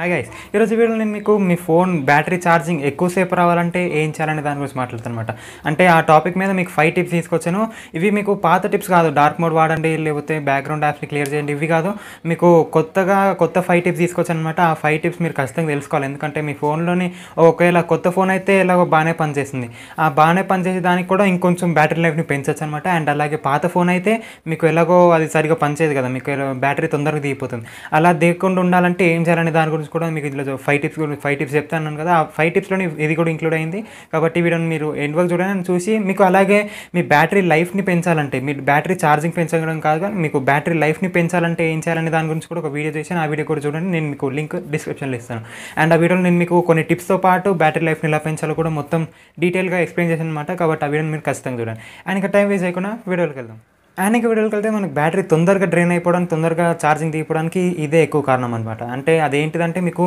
hi guys ఈరోజు video నేను మీకు మీ ఫోన్ బ్యాటరీ ఛార్జింగ్ ఎక్కువసేపు రావాలంటే ఏం చేయాలనే దాని గురించి అనమాట అంటే ఆ టాపిక్ మీద మీకు ఫైవ్ టిప్స్ తీసుకొచ్చాను ఇవి మీకు పాత టిప్స్ కాదు డార్క్ మోడ్ వాడండి లేకపోతే బ్యాక్గ్రౌండ్ యాప్స్ని క్లియర్ చేయండి ఇవి కాదు మీకు కొత్తగా కొత్త ఫైవ్ టిప్స్ తీసుకొచ్చాను అనమాట ఆ ఫైవ్ టిప్స్ మీరు ఖచ్చితంగా తెలుసుకోవాలి ఎందుకంటే మీ ఫోన్లోని ఒకవేళ కొత్త ఫోన్ అయితే ఎలాగో బాగానే పనిచేసింది ఆ బాగానే పనిచేసే దానికి కూడా ఇంకొంచెం బ్యాటరీ లైఫ్ని పెంచవచ్చు అనమాట అండ్ అలాగే పాత ఫోన్ అయితే మీకు ఎలాగో అది సరిగా పనిచేయదు కదా మీకు బ్యాటరీ తొందరగా దిగిపోతుంది అలా దిగకుండా ఉండాలంటే ఏం చేయాలనే దాని గురించి నుంచి కూడా మీకు ఇందులో ఫైవ్ టిప్స్ కూడా ఫైవ్ టిప్స్ అన్నాను కదా ఆ ఫైవ్ టిప్స్లో ఇది కూడా ఇంక్లూడ్ అయింది కాబట్టి వీడని మీరు ఎండ్ వరకు చూడండి చూసి మీకు అలాగే మీ బ్యాటరీ లైఫ్ని పెంచాలంటే మీ బ్యాటరీ ఛార్జింగ్ పెంచడం కాదు కానీ మీకు బ్యాటరీ లైఫ్ని పెంచాలంటే ఏం చేయాలనే దాని గురించి కూడా ఒక వీడియో చేసి ఆ వీడియో కూడా చూడండి నేను మీకు లింక్ డిస్క్రిప్షన్లో ఇస్తాను అండ్ ఆ వీడియోలో నేను మీకు కొన్ని టిప్స్తో పాటు బ్యాటరీ లైఫ్ని ఎలా పెంచాలో కూడా మొత్తం డీటెయిల్గా ఎక్స్ప్లెయిన్ చేశాను అనమాట కాబట్టి ఆ వీడియోని మీరు ఖచ్చితంగా చూడండి అండ్ ఇంకా టైం వేస్ట్ అయ్యకుండా వీడియోకి వెళ్దాం అనేక వీడియోలకి వెళ్తే మనకు బ్యాటరీ తొందరగా డ్రైన్ అయిపోవడానికి తొందరగా ఛార్జింగ్ తీయడానికి ఇదే ఎక్కువ కారణం అనమాట అంటే అదేంటిదంటే మీకు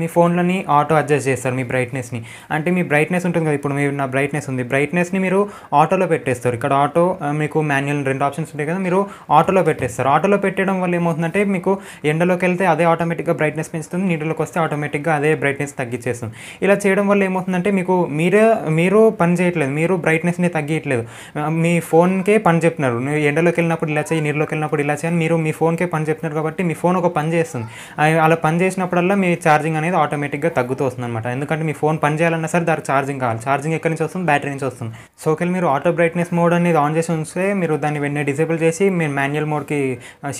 మీ ఫోన్లని ఆటో అడ్జస్ట్ చేస్తారు మీ బ్రైట్నెస్ని అంటే మీ బ్రైట్నెస్ ఉంటుంది కదా ఇప్పుడు మీరు నా బ్రైట్నెస్ ఉంది బ్రైట్నెస్ని మీరు ఆటోలో పెట్టేస్తారు ఇక్కడ ఆటో మీకు మాన్యువల్ రెండు ఆప్షన్స్ ఉంటాయి కదా మీరు ఆటోలో పెట్టేస్తారు ఆటోలో పెట్టడం వల్ల ఏమవుతుందంటే మీకు ఎండలోకి వెళ్తే అదే ఆటోమేటిక్గా బ్రైట్నెస్ పెంచుతుంది నీటిలోకి వస్తే ఆటోమేటిక్గా అదే బ్రైట్నెస్ తగ్గించేస్తుంది ఇలా చేయడం వల్ల ఏమవుతుందంటే మీకు మీరే మీరు పని చేయట్లేదు మీరు బ్రైట్నెస్ని తగ్గించట్లేదు మీ ఫోన్కే పని చెప్తున్నారు ఎండలోకి వెళ్ళినప్పుడు ఇలా చేయి నీరులోకి వెళ్ళినప్పుడు ఇలా చేయని మీరు మీ ఫోన్కే పని చెప్తున్నారు కాబట్టి మీ ఫోన్ ఒక పని చేస్తుంది అలా పని చేసినప్పుడల్లా మీ ఛార్జింగ్ అనేది ఆటోమేటిక్గా తగ్గుతూ వస్తుంది అనమాట ఎందుకంటే మీ ఫోన్ పని చేయాలన్నా సరే దానికి ఛార్జింగ్ కావాలి ఛార్జింగ్ ఎక్కడి నుంచి వస్తుంది బ్యాటరీ నుంచి వస్తుంది సో ఒకవేళ మీరు ఆటో బ్రైట్నెస్ మోడ్ అనేది ఆన్ చేసి ఉంటే మీరు దాన్ని వెంటనే డిసేబుల్ చేసి మీరు మాన్యువల్ మోడ్కి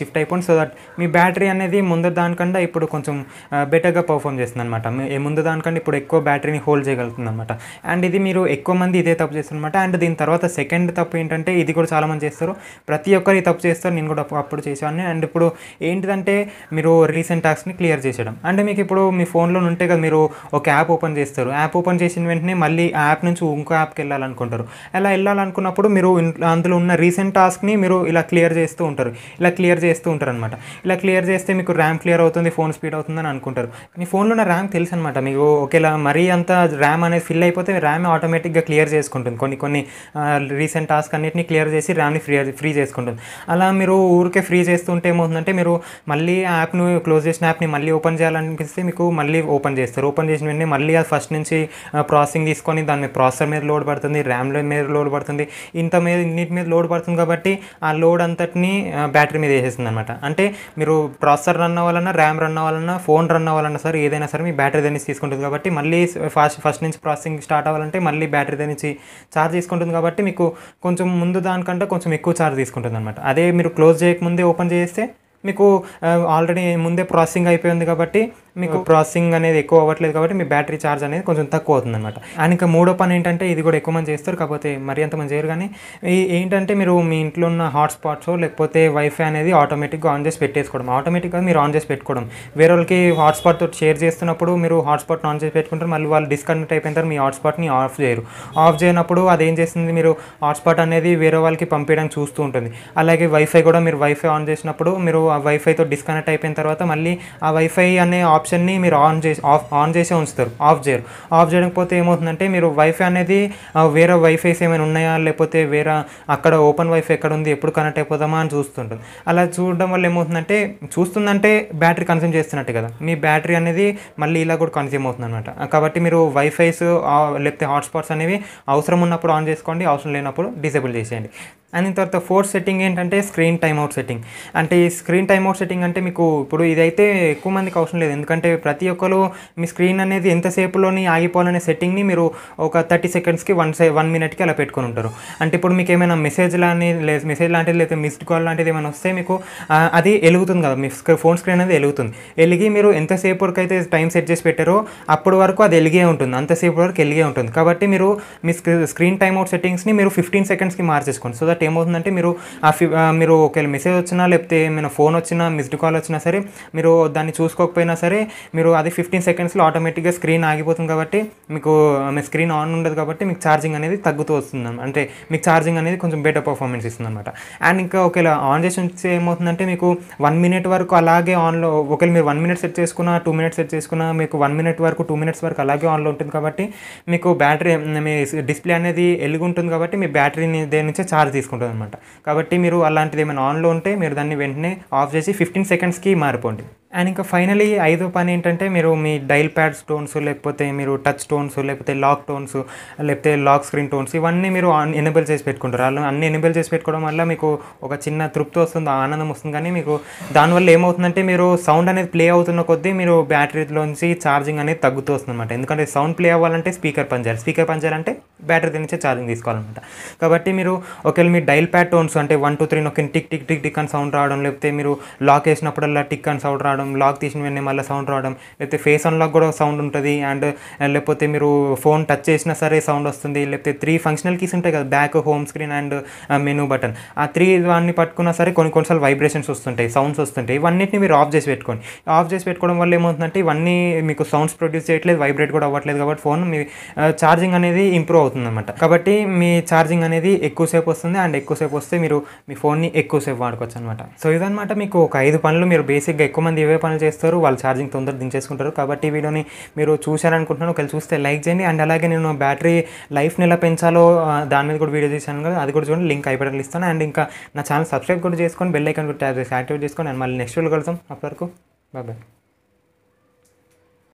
షిఫ్ట్ అయిపోండి సో దట్ మీ బ్యాటరీ అనేది ముందు దానికన్నా ఇప్పుడు కొంచెం బెటర్గా పర్ఫామ్ చేస్తుంది అనమాట ముందు దానికంటే ఇప్పుడు ఎక్కువ బ్యాటరీని హోల్డ్ చేయగలుగుతుంది అనమాట అండ్ ఇది మీరు ఎక్కువ మంది ఇదే తప్పు చేస్తారనమాట అండ్ దీని తర్వాత సెకండ్ తప్పు ఏంటంటే ఇది కూడా చాలామంది చేస్తారు ప్రతి ఒక్కరు తప్పు చేస్తారు నేను కూడా అప్పుడు చేసేవాడిని అండ్ ఇప్పుడు ఏంటిదంటే మీరు రీసెంట్ అండ్ ట్యాక్స్ని క్లియర్ చేసేయడం అంటే మీకు ఇప్పుడు మీ ఫోన్లో ఉంటే కదా మీరు ఒక యాప్ ఓపెన్ చేస్తారు యాప్ ఓపెన్ చేసిన వెంటనే మళ్ళీ ఆ యాప్ నుంచి ఇంకో యాప్కి వెళ్ళాలనుకుంటారు అలా వెళ్ళాలనుకున్నప్పుడు మీరు అందులో ఉన్న రీసెంట్ టాస్క్ని మీరు ఇలా క్లియర్ చేస్తూ ఉంటారు ఇలా క్లియర్ చేస్తూ ఉంటారు అనమాట ఇలా క్లియర్ చేస్తే మీకు ర్యామ్ క్లియర్ అవుతుంది ఫోన్ స్పీడ్ అవుతుందని అనుకుంటారు మీ ఫోన్లో ఉన్న ర్యామ్ తెలుసు అనమాట మీకు ఒకేలా మరీ అంత ర్యామ్ అనేది ఫిల్ అయిపోతే ర్యామ్ ఆటోమేటిక్గా క్లియర్ చేసుకుంటుంది కొన్ని కొన్ని రీసెంట్ టాస్క్ అన్నింటినీ క్లియర్ చేసి ర్యామ్ని ఫ్రీ ఫ్రీ ఫ్రీ చేసుకుంటుంది అలా మీరు ఊరికే ఫ్రీ చేస్తుంటే ఏమవుతుందంటే మీరు మళ్ళీ యాప్ను క్లోజ్ చేసిన యాప్ని మళ్ళీ ఓపెన్ చేయాలనిపిస్తే మీకు మళ్ళీ ఓపెన్ చేస్తారు ఓపెన్ చేసిన వెంటనే మళ్ళీ అది ఫస్ట్ నుంచి ప్రాసెసింగ్ తీసుకొని దాని మీద ప్రాసెసర్ మీద లోడ్ పడుతుంది ర్యామ్ మీద లోడ్ పడుతుంది ఇంత మీద ఇన్నిటి మీద లోడ్ పడుతుంది కాబట్టి ఆ లోడ్ అంతటిని బ్యాటరీ మీద వేసేస్తుంది అనమాట అంటే మీరు ప్రాసెసర్ రన్ అవ్వాలన్నా ర్యామ్ రన్ అవ్వాలన్నా ఫోన్ రన్ అవ్వాలన్నా సరే ఏదైనా సరే మీ బ్యాటరీ దాన్ని తీసుకుంటుంది కాబట్టి మళ్ళీ ఫాస్ట్ ఫస్ట్ నుంచి ప్రాసెసింగ్ స్టార్ట్ అవ్వాలంటే మళ్ళీ బ్యాటరీ దగ్గర నుంచి ఛార్జ్ తీసుకుంటుంది కాబట్టి మీకు కొంచెం ముందు దానికంటే కొంచెం ఎక్కువ ఛార్జ్ తీసుకుంటుంది అనమాట అదే మీరు క్లోజ్ చేయకముందే ఓపెన్ చేస్తే మీకు ఆల్రెడీ ముందే ప్రాసెసింగ్ అయిపోయింది కాబట్టి మీకు ప్రాసెసింగ్ అనేది ఎక్కువ అవ్వట్లేదు కాబట్టి మీ బ్యాటరీ ఛార్జ్ అనేది కొంచెం తక్కువ అవుతుంది అనమాట అండ్ ఇంకా మూడో పని ఏంటంటే ఇది కూడా ఎక్కువ మంది చేస్తారు కాకపోతే మరి ఎంతమంది చేయరు కానీ ఏంటంటే మీరు మీ ఇంట్లో ఉన్న హాట్స్పాట్స్ లేకపోతే వైఫై అనేది ఆటోమేటిక్గా ఆన్ చేసి పెట్టేసుకోవడం ఆటోమేటిక్గా మీరు ఆన్ చేసి పెట్టుకోవడం వేరే వాళ్ళకి హాట్స్పాట్ తోటి షేర్ చేస్తున్నప్పుడు మీరు హాట్స్పాట్ ఆన్ చేసి పెట్టుకుంటారు మళ్ళీ వాళ్ళు డిస్కనెక్ట్ అయిపోయిన తర్వాత మీ హాట్స్పాట్ని ఆఫ్ చేయరు ఆఫ్ చేయనప్పుడు అది ఏం చేస్తుంది మీరు హాట్స్పాట్ అనేది వేరే వాళ్ళకి పంపించడానికి చూస్తూ ఉంటుంది అలాగే వైఫై కూడా మీరు వైఫై ఆన్ చేసినప్పుడు మీరు ఆ వైఫైతో డిస్కనెక్ట్ అయిపోయిన తర్వాత మళ్ళీ ఆ వైఫై అనే ఆప్షన్ని మీరు ఆన్ చేసి ఆఫ్ ఆన్ చేసే ఉంచుతారు ఆఫ్ చేయరు ఆఫ్ చేయకపోతే ఏమవుతుందంటే మీరు వైఫై అనేది వేరే వైఫైస్ ఏమైనా ఉన్నాయా లేకపోతే వేరే అక్కడ ఓపెన్ వైఫై ఎక్కడ ఉంది ఎప్పుడు కనెక్ట్ అయిపోదామా అని చూస్తుంటుంది అలా చూడడం వల్ల ఏమవుతుందంటే చూస్తుందంటే బ్యాటరీ కన్స్యూమ్ చేస్తున్నట్టు కదా మీ బ్యాటరీ అనేది మళ్ళీ ఇలా కూడా కన్స్యూమ్ అవుతుంది అనమాట కాబట్టి మీరు వైఫైస్ లేకపోతే హాట్స్పాట్స్ అనేవి అవసరం ఉన్నప్పుడు ఆన్ చేసుకోండి అవసరం లేనప్పుడు డిసేబుల్ చేసేయండి అండ్ తర్వాత ఫోర్త్ సెట్టింగ్ ఏంటంటే స్క్రీన్ టైమ్అవుట్ సెట్టింగ్ అంటే ఈ స్క్రీన్ టైమ్అవుట్ సెట్టింగ్ అంటే మీకు ఇప్పుడు ఇదైతే ఎక్కువ మందికి అవసరం లేదు ఎందుకంటే ప్రతి ఒక్కరు మీ స్క్రీన్ అనేది ఎంతసేపులోని ఆగిపోవాలనే సెట్టింగ్ని మీరు ఒక థర్టీ సెకండ్స్కి వన్ సె వన్ మినిట్కి అలా పెట్టుకుని ఉంటారు అంటే ఇప్పుడు మీకు ఏమైనా మెసేజ్ లాంటి లేదా మెసేజ్ లాంటిది లేదా మిస్డ్ కాల్ లాంటిది ఏమైనా వస్తే మీకు అది వెలుగుతుంది కదా మీ ఫోన్ స్క్రీన్ అనేది వెలుగుతుంది వెలిగి మీరు ఎంతసేపు వరకు అయితే టైం సెట్ చేసి పెట్టారో అప్పటి వరకు అది వెలిగే ఉంటుంది అంతసేపు వరకు వెలిగే ఉంటుంది కాబట్టి మీరు మీ స్క్రీన్ టైమ్అవుట్ సెట్టింగ్స్ని మీరు ఫిఫ్టీన్ సెకండ్స్కి మార్చేసుకోండి సో దట్ దట్ ఏమవుతుందంటే మీరు ఆ మీరు ఒకవేళ మెసేజ్ వచ్చినా లేకపోతే ఏమైనా ఫోన్ వచ్చినా మిస్డ్ కాల్ వచ్చినా సరే మీరు దాన్ని చూసుకోకపోయినా సరే మీరు అది ఫిఫ్టీన్ సెకండ్స్లో ఆటోమేటిక్గా స్క్రీన్ ఆగిపోతుంది కాబట్టి మీకు మీ స్క్రీన్ ఆన్ ఉండదు కాబట్టి మీకు ఛార్జింగ్ అనేది తగ్గుతూ వస్తుంది అంటే మీకు ఛార్జింగ్ అనేది కొంచెం బెటర్ పర్ఫార్మెన్స్ ఇస్తుంది అనమాట అండ్ ఇంకా ఒకవేళ ఆన్ చేసి ఉంటే ఏమవుతుందంటే మీకు వన్ మినిట్ వరకు అలాగే ఆన్లో ఒకవేళ మీరు వన్ మినిట్ సెట్ చేసుకున్నా టూ మినిట్స్ సెట్ చేసుకున్నా మీకు వన్ మినిట్ వరకు టూ మినిట్స్ వరకు అలాగే ఆన్లో ఉంటుంది కాబట్టి మీకు బ్యాటరీ మీ డిస్ప్లే అనేది ఎలుగుంటుంది కాబట్టి మీ బ్యాటరీని దేని నుంచే ఛార్జ్ తీసుకుంటుంది తీసుకుంటుంది అనమాట కాబట్టి మీరు అలాంటిది ఏమైనా ఆన్లో ఉంటే మీరు దాన్ని వెంటనే ఆఫ్ చేసి ఫిఫ్టీన్ సెకండ్స్కి మారిపోండి అండ్ ఇంకా ఫైనలీ ఐదో పని ఏంటంటే మీరు మీ డైల్ ప్యాడ్ స్టోన్స్ లేకపోతే మీరు టచ్ స్టోన్స్ లేకపోతే లాక్ టోన్స్ లేకపోతే లాక్ స్క్రీన్ టోన్స్ ఇవన్నీ మీరు ఎనేబుల్ చేసి పెట్టుకుంటారు అలా అన్ని ఎనేబుల్ చేసి పెట్టుకోవడం వల్ల మీకు ఒక చిన్న తృప్తి వస్తుంది ఆనందం వస్తుంది కానీ మీకు దానివల్ల ఏమవుతుందంటే మీరు సౌండ్ అనేది ప్లే అవుతున్న కొద్దీ మీరు బ్యాటరీలోంచి ఛార్జింగ్ అనేది తగ్గుతూ వస్తుంది అనమాట ఎందుకంటే సౌండ్ ప్లే అవ్వాలంటే స్పీకర్ పనిచేయాలి స్పీకర్ పనిచేయాలంటే బ్యాటరీ నుంచే ఛార్జింగ్ తీసుకోవాలన్నమాట కాబట్టి మీరు ఒకవేళ మీ డైల్ ప్యాడ్ టోన్స్ అంటే వన్ టూ త్రీ నొక్కని టిక్ టిక్ టిక్ టిక్ అని సౌండ్ రావడం లేకపోతే మీరు లాక్ వేసినప్పుడల్లా టిక్ అని సౌండ్ రావడం రావడం లాక్ తీసిన వెంటనే మళ్ళీ సౌండ్ రావడం లేకపోతే ఫేస్ అన్లాక్ కూడా సౌండ్ ఉంటుంది అండ్ లేకపోతే మీరు ఫోన్ టచ్ చేసినా సరే సౌండ్ వస్తుంది లేకపోతే త్రీ ఫంక్షనల్ కీస్ ఉంటాయి కదా back home screen and menu button ఆ త్రీ దాన్ని పట్టుకున్నా సరే కొన్ని కొన్నిసార్లు వైబ్రేషన్స్ వస్తుంటాయి సౌండ్స్ వస్తుంటాయి ఇవన్నీ మీరు ఆఫ్ చేసి పెట్టుకోండి ఆఫ్ చేసి పెట్టుకోవడం వల్ల ఏమవుతుందంటే ఇవన్నీ మీకు సౌండ్స్ ప్రొడ్యూస్ చేయట్లేదు వైబ్రేట్ కూడా అవ్వట్లేదు కాబట్టి ఫోన్ మీ ఛార్జింగ్ uh, అనేది ఇంప్రూవ్ అవుతుంది అనమాట కాబట్టి మీ ఛార్జింగ్ అనేది ఎక్కువసేపు వస్తుంది అండ్ ఎక్కువసేపు వస్తే మీరు మీ ఫోన్ని ఎక్కువసేపు వాడుకోవచ్చు అనమాట సో ఇదనమాట మీకు ఒక ఐదు పనులు మీరు బేసిక్గా ఎక్కువ మంది ఏవే పనులు చేస్తారు వాళ్ళు ఛార్జింగ్ తొందర దించేసుకుంటారు కాబట్టి వీడియోని మీరు చూశారనుకుంటున్నాను ఒకవేళ చూస్తే లైక్ చేయండి అండ్ అలాగే నేను బ్యాటరీ లైఫ్ని ఎలా పెంచాలో దాని మీద కూడా వీడియో చేశాను కదా అది కూడా చూడండి లింక్ అయిపోయినట్లు ఇస్తాను అండ్ ఇంకా నా ఛానల్ సబ్స్క్రైబ్ కూడా చేసుకొని బెల్ ఐకాన్ కూడా చేసి యాక్టివేట్ చేసుకొని అండ్ మళ్ళీ నెక్స్ట్ వీళ్ళు కలుద్దాం అప్పటివరకు బాయ్ బాయ్